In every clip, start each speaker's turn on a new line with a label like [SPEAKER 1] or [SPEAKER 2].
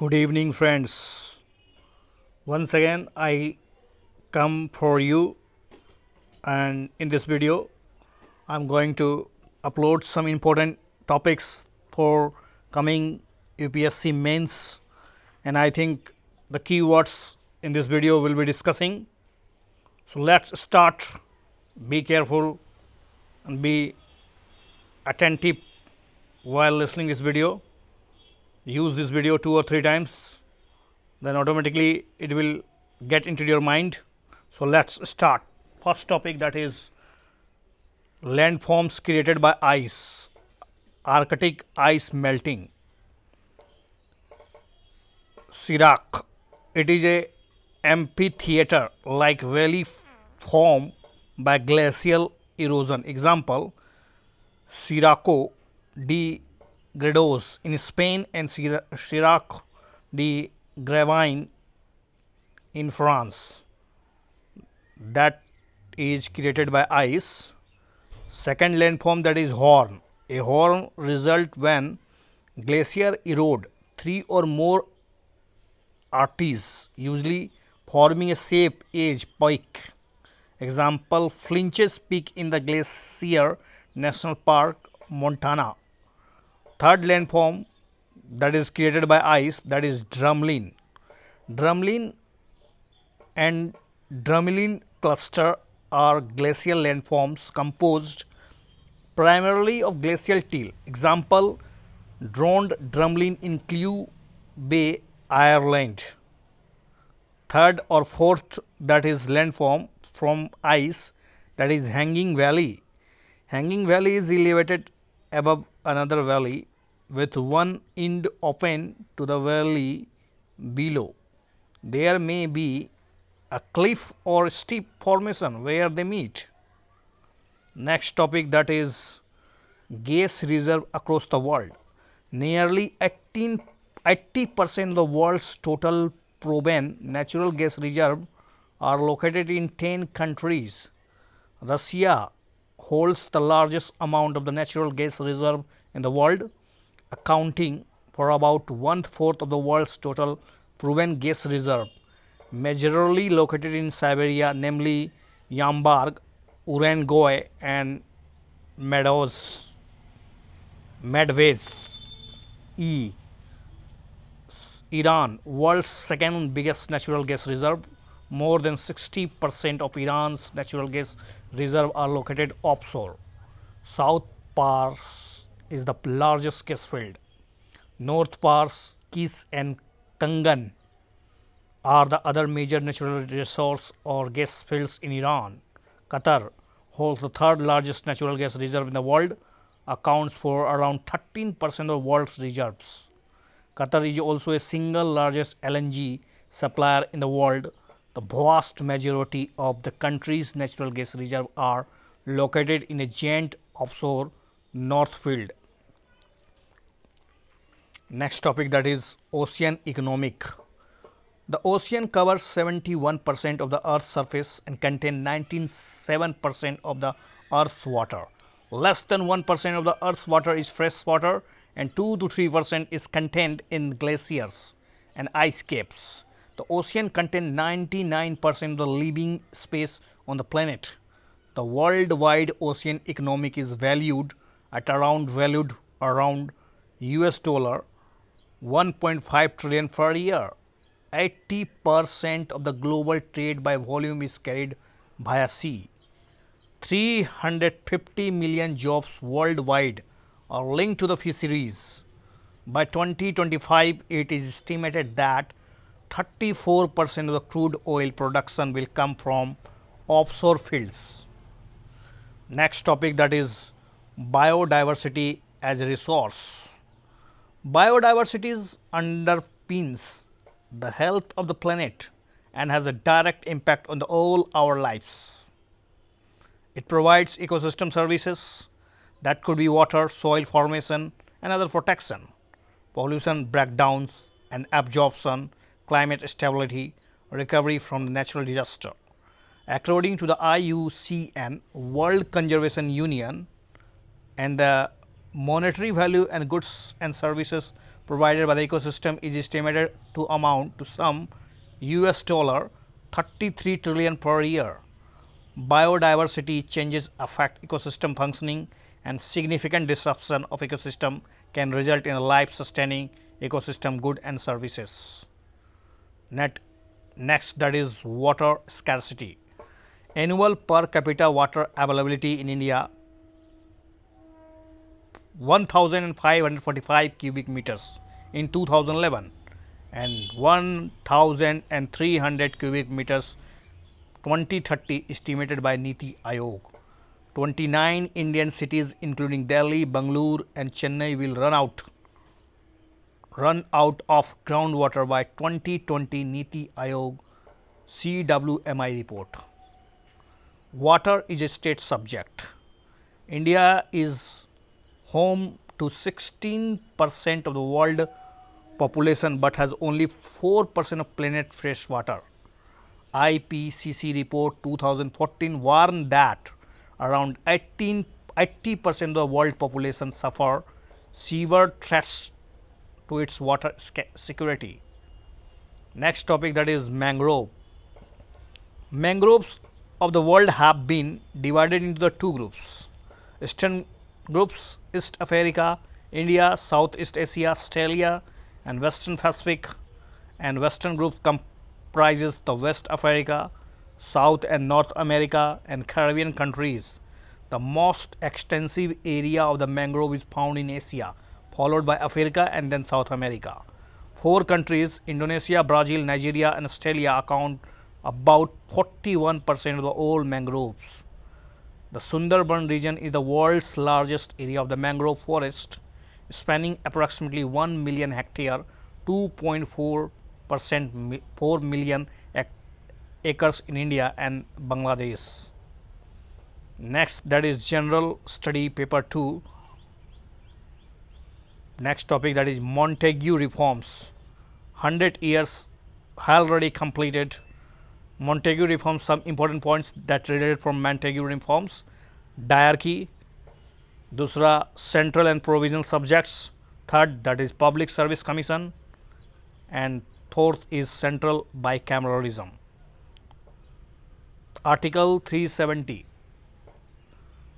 [SPEAKER 1] good evening friends once again i come for you and in this video i'm going to upload some important topics for coming upsc mains and i think the keywords in this video will be discussing so let's start be careful and be attentive while listening this video use this video two or three times then automatically it will get into your mind. So, let us start first topic that is landforms created by ice, Arctic ice melting. Sirac, it is a amphitheater like valley formed by glacial erosion. Example, siraco D Gredos in Spain and Chirac de Gravine in France that is created by ice. Second landform that is horn. A horn result when glacier erode three or more arteries usually forming a shape edge pike. Example Flinches Peak in the Glacier National Park, Montana third landform that is created by ice that is drumlin. Drumlin and drumlin cluster are glacial landforms composed primarily of glacial till. Example droned drumlin in Clew Bay, Ireland. Third or fourth that is landform from ice that is Hanging Valley. Hanging Valley is elevated above another valley with one end open to the valley below. There may be a cliff or steep formation where they meet. Next topic that is gas reserve across the world. Nearly 80 percent of the world's total propane natural gas reserve are located in 10 countries. Russia holds the largest amount of the natural gas reserve in the world, accounting for about one-fourth of the world's total proven gas reserve, majorly located in Siberia, namely Yambarg, Urengoy and Meadows, Medvez. E. Iran, world's second biggest natural gas reserve, more than 60 percent of Iran's natural gas reserve are located offshore. South Pars is the largest gas field. North Pars, Kis and Kangan are the other major natural resource or gas fields in Iran. Qatar holds the third largest natural gas reserve in the world, accounts for around 13 percent of world's reserves. Qatar is also a single largest LNG supplier in the world the vast majority of the country's natural gas reserves are located in a giant offshore north field. Next topic that is ocean economic. The ocean covers 71 percent of the earth's surface and contains 97 percent of the earth's water. Less than 1 percent of the earth's water is fresh water and 2 to 3 percent is contained in glaciers and ice caps. The ocean contains 99% of the living space on the planet. The worldwide ocean economic is valued at around valued around US dollar 1.5 trillion per year. 80% of the global trade by volume is carried via sea. 350 million jobs worldwide are linked to the fisheries. By 2025, it is estimated that 34% of the crude oil production will come from offshore fields. Next topic that is biodiversity as a resource. Biodiversity underpins the health of the planet and has a direct impact on all our lives. It provides ecosystem services that could be water, soil formation and other protection, pollution breakdowns and absorption climate stability, recovery from the natural disaster. According to the IUCN, World Conservation Union, and the monetary value and goods and services provided by the ecosystem is estimated to amount to some US dollar 33 trillion per year. Biodiversity changes affect ecosystem functioning and significant disruption of ecosystem can result in life sustaining ecosystem good and services net next that is water scarcity annual per capita water availability in india 1545 cubic meters in 2011 and 1300 cubic meters 2030 estimated by Niti Aayog. 29 Indian cities including Delhi, Bangalore and Chennai will run out run out of groundwater by 2020 NITI Aayog CWMI report. Water is a state subject. India is home to 16 percent of the world population, but has only 4 percent of planet fresh water. IPCC report 2014 warned that around 18 80 percent of the world population suffer severe threats to its water security. Next topic that is mangrove. Mangroves of the world have been divided into the two groups. Eastern groups East Africa, India, Southeast Asia, Australia and Western Pacific and Western group comprises the West Africa, South and North America and Caribbean countries. The most extensive area of the mangrove is found in Asia followed by Africa and then South America. Four countries, Indonesia, Brazil, Nigeria and Australia account about 41% of the all mangroves. The Sundarban region is the world's largest area of the mangrove forest, spanning approximately 1 million hectare, 2.4 percent, 4 million acres in India and Bangladesh. Next, that is General Study Paper 2, next topic that is Montague reforms 100 years already completed Montague reforms some important points that related from Montague reforms diarchy dusra central and provisional subjects third that is public service commission and fourth is central bicameralism article 370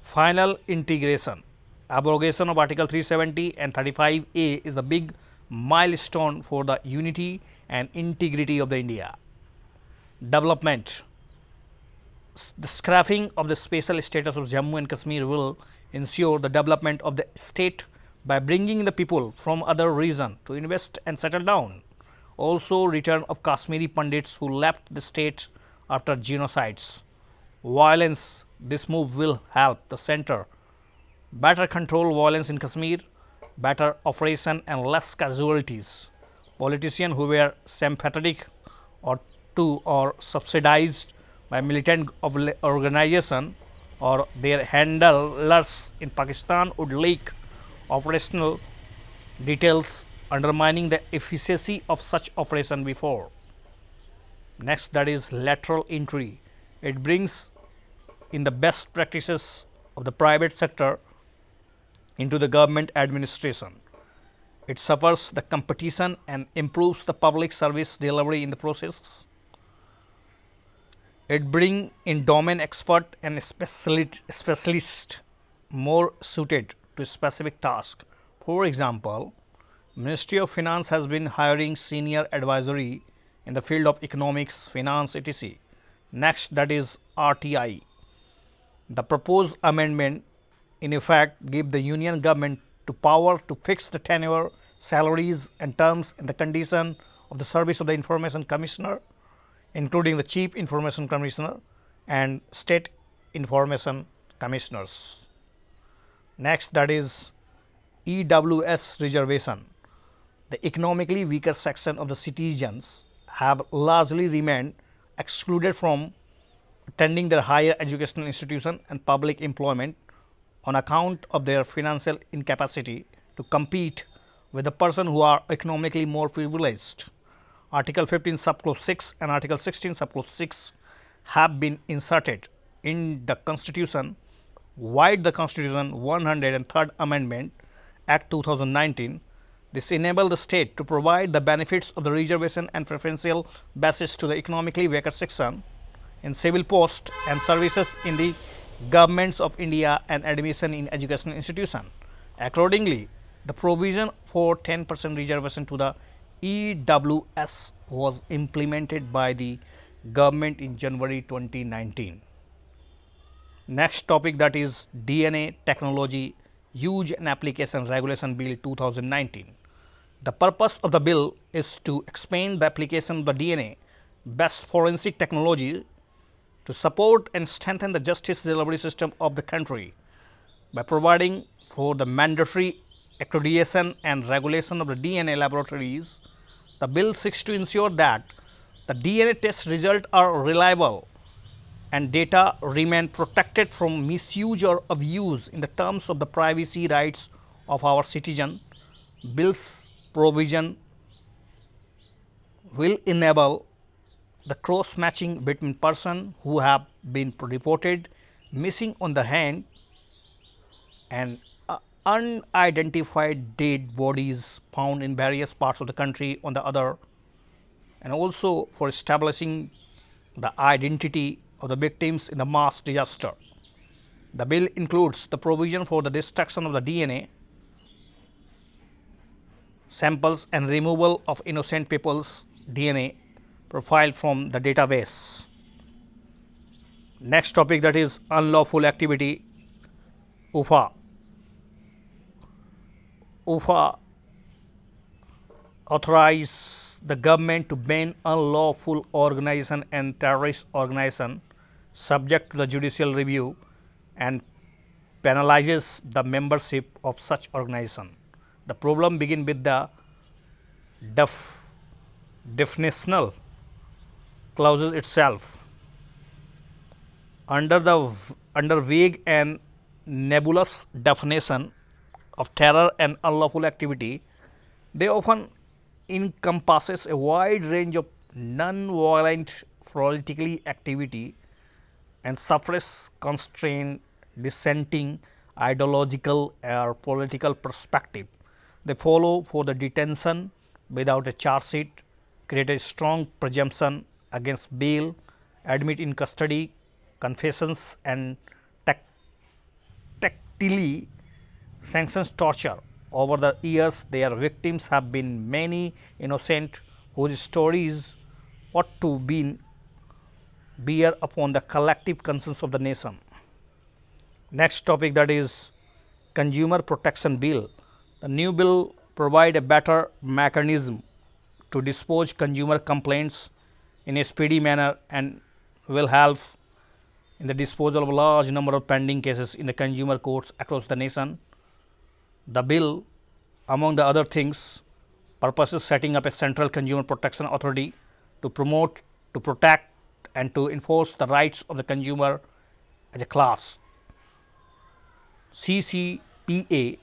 [SPEAKER 1] final integration abrogation of Article 370 and 35A is a big milestone for the unity and integrity of the India. Development The scrapping of the special status of Jammu and Kashmir will ensure the development of the state by bringing the people from other region to invest and settle down. Also return of Kashmiri pundits who left the state after genocides. Violence, this move will help the center better control violence in Kashmir, better operation and less casualties. Politicians who were sympathetic or to or subsidized by militant organization or their handlers in Pakistan would leak operational details undermining the efficiency of such operation before. Next that is lateral entry. It brings in the best practices of the private sector into the government administration. It suffers the competition and improves the public service delivery in the process. It brings in domain expert and specialist more suited to specific task. For example, Ministry of Finance has been hiring senior advisory in the field of economics, finance, etc. Next that is RTI. The proposed amendment in effect give the union government to power to fix the tenure, salaries and terms and the condition of the service of the information commissioner, including the chief information commissioner and state information commissioners. Next that is EWS reservation. The economically weaker section of the citizens have largely remained excluded from attending their higher educational institution and public employment on account of their financial incapacity to compete with the person who are economically more privileged. Article 15 subclause 6 and article 16 subclause 6 have been inserted in the constitution while the constitution 103rd amendment act 2019 this enabled the state to provide the benefits of the reservation and preferential basis to the economically weaker section in civil posts and services in the governments of India and admission in educational institution. Accordingly, the provision for 10 percent reservation to the EWS was implemented by the government in January 2019. Next topic that is DNA technology use and application regulation bill 2019. The purpose of the bill is to expand the application of the DNA best forensic technology to support and strengthen the justice delivery system of the country by providing for the mandatory accreditation and regulation of the DNA laboratories, the bill seeks to ensure that the DNA test results are reliable and data remain protected from misuse or abuse in the terms of the privacy rights of our citizen. Bill's provision will enable the cross matching between person who have been reported missing on the hand and uh, unidentified dead bodies found in various parts of the country on the other and also for establishing the identity of the victims in the mass disaster. The bill includes the provision for the destruction of the DNA samples and removal of innocent people's DNA profile from the database. Next topic that is unlawful activity UFA. UFA authorize the government to ban unlawful organization and terrorist organization subject to the judicial review and penalizes the membership of such organization. The problem begin with the def definitional clauses itself under the under vague and nebulous definition of terror and unlawful activity they often encompasses a wide range of non-violent politically activity and suppress constrain dissenting ideological or political perspective. They follow for the detention without a charge sheet, create a strong presumption against bail, admit in custody, confessions and tactily sanctions torture. Over the years, their victims have been many innocent whose stories ought to be bear upon the collective concerns of the nation. Next topic that is Consumer Protection Bill. The new bill provide a better mechanism to dispose consumer complaints in a speedy manner and will help in the disposal of a large number of pending cases in the consumer courts across the nation. The bill among the other things purposes setting up a central consumer protection authority to promote, to protect and to enforce the rights of the consumer as a class. CCPA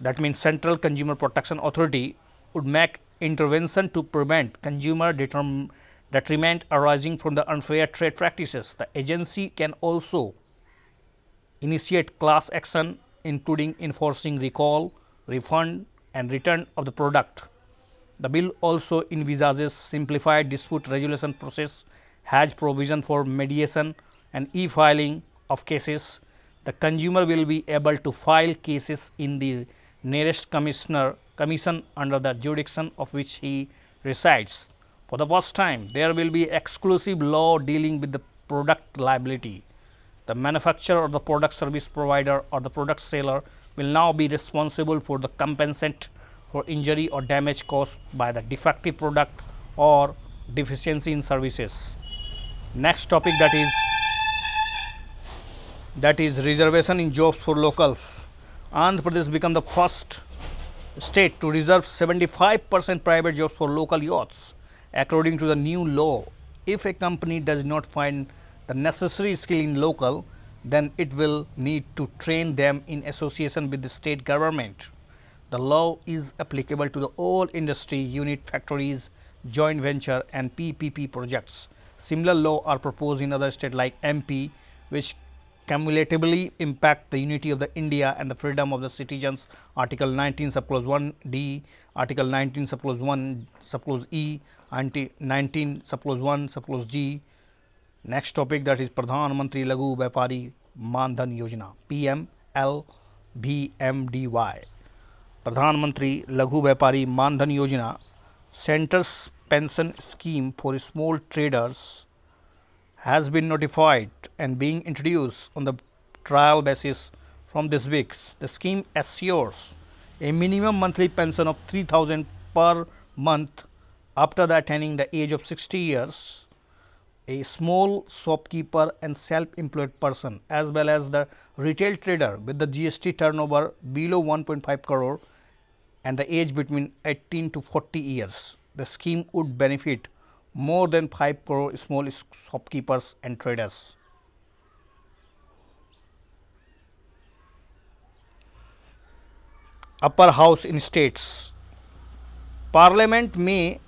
[SPEAKER 1] that means Central Consumer Protection Authority would make intervention to prevent consumer determination detriment arising from the unfair trade practices. The agency can also initiate class action including enforcing recall, refund and return of the product. The bill also envisages simplified dispute resolution process, has provision for mediation and e-filing of cases. The consumer will be able to file cases in the nearest commissioner commission under the jurisdiction of which he resides. For the first time, there will be exclusive law dealing with the product liability. The manufacturer or the product service provider or the product seller will now be responsible for the compensant for injury or damage caused by the defective product or deficiency in services. Next topic that is that is reservation in jobs for locals. Andhra Pradesh become the first state to reserve 75 percent private jobs for local youths. According to the new law, if a company does not find the necessary skill in local, then it will need to train them in association with the state government. The law is applicable to the all industry unit factories, joint venture and PPP projects. Similar law are proposed in other states like MP, which cumulatively impact the unity of the India and the freedom of the citizens article 19 subclause 1 D article 19 subclause 1 subclause E anti 19 subclause 1 subclause G next topic that is Pradhan Mantri Lagu Vyapari Mandhan Yojana PMLBMDY Pradhan Mantri Laghu Vyapari Mandhan Yojana centers pension scheme for small traders has been notified and being introduced on the trial basis from this week. The scheme assures a minimum monthly pension of 3000 per month after the attaining the age of 60 years. A small shopkeeper and self-employed person as well as the retail trader with the GST turnover below 1.5 crore and the age between 18 to 40 years. The scheme would benefit more than 5 crore small shopkeepers and traders. Upper house in states. Parliament may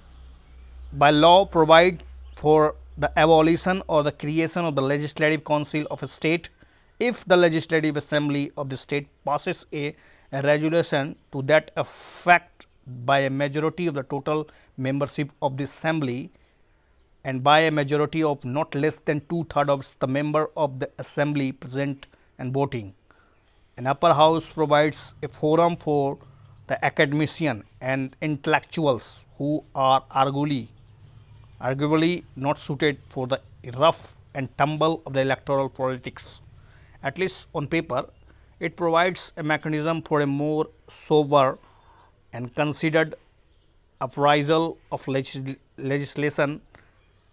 [SPEAKER 1] by law provide for the abolition or the creation of the legislative council of a state if the legislative assembly of the state passes a, a resolution to that effect by a majority of the total membership of the assembly and by a majority of not less than two-thirds of the member of the assembly present and voting. An upper house provides a forum for the academician and intellectuals who are arguably, arguably not suited for the rough and tumble of the electoral politics. At least on paper, it provides a mechanism for a more sober and considered appraisal of legislation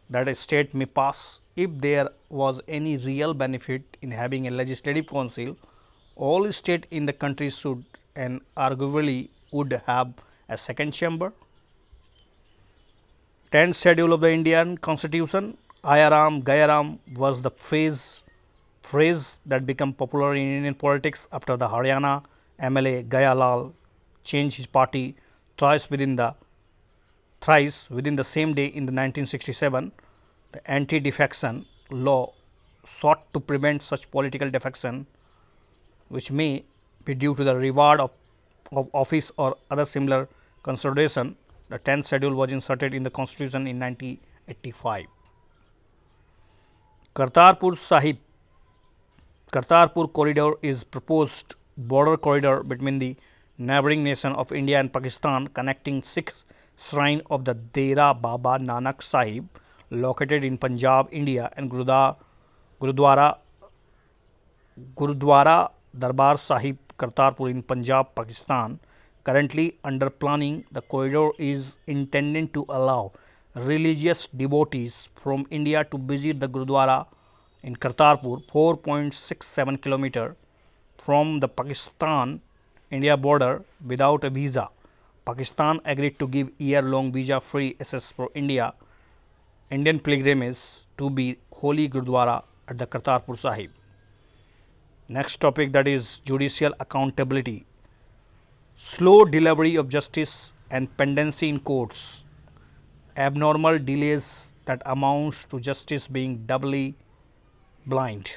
[SPEAKER 1] that a state may pass if there was any real benefit in having a legislative council, all state in the country should and arguably would have a second chamber. 10th schedule of the Indian constitution, Ayaram, Gayaram was the phrase, phrase that became popular in Indian politics after the Haryana MLA Gayalal changed his party twice within the thrice within the same day in the 1967, the anti-defection law sought to prevent such political defection which may be due to the reward of, of office or other similar consideration. The 10th schedule was inserted in the constitution in 1985. Kartarpur Sahib Kartarpur corridor is proposed border corridor between the neighboring nation of India and Pakistan connecting six shrine of the Dera Baba Nanak Sahib located in Punjab, India and Gurudwara, Gurudwara, Darbar Sahib Kartarpur in Punjab, Pakistan. Currently under planning, the corridor is intended to allow religious devotees from India to visit the Gurudwara in Kartarpur 4.67 km from the Pakistan India border without a visa. Pakistan agreed to give year-long visa-free access for India, Indian pilgrims to be holy Gurdwara at the Kartarpur Sahib. Next topic that is judicial accountability. Slow delivery of justice and pendency in courts, abnormal delays that amounts to justice being doubly blind,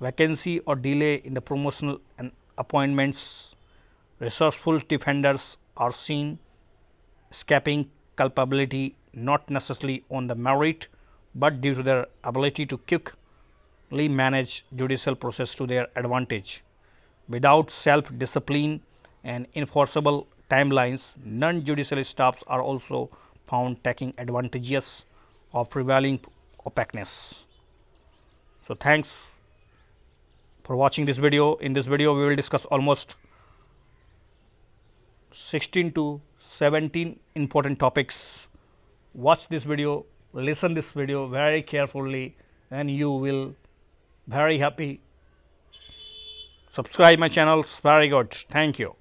[SPEAKER 1] vacancy or delay in the promotional and appointments, resourceful defenders are seen escaping culpability not necessarily on the merit, but due to their ability to quickly manage judicial process to their advantage. Without self-discipline and enforceable timelines, non-judicial staffs are also found taking advantages of prevailing opaqueness. So, thanks for watching this video. In this video, we will discuss almost 16 to 17 important topics. Watch this video, listen this video very carefully and you will very happy. Subscribe my channels, very good, thank you.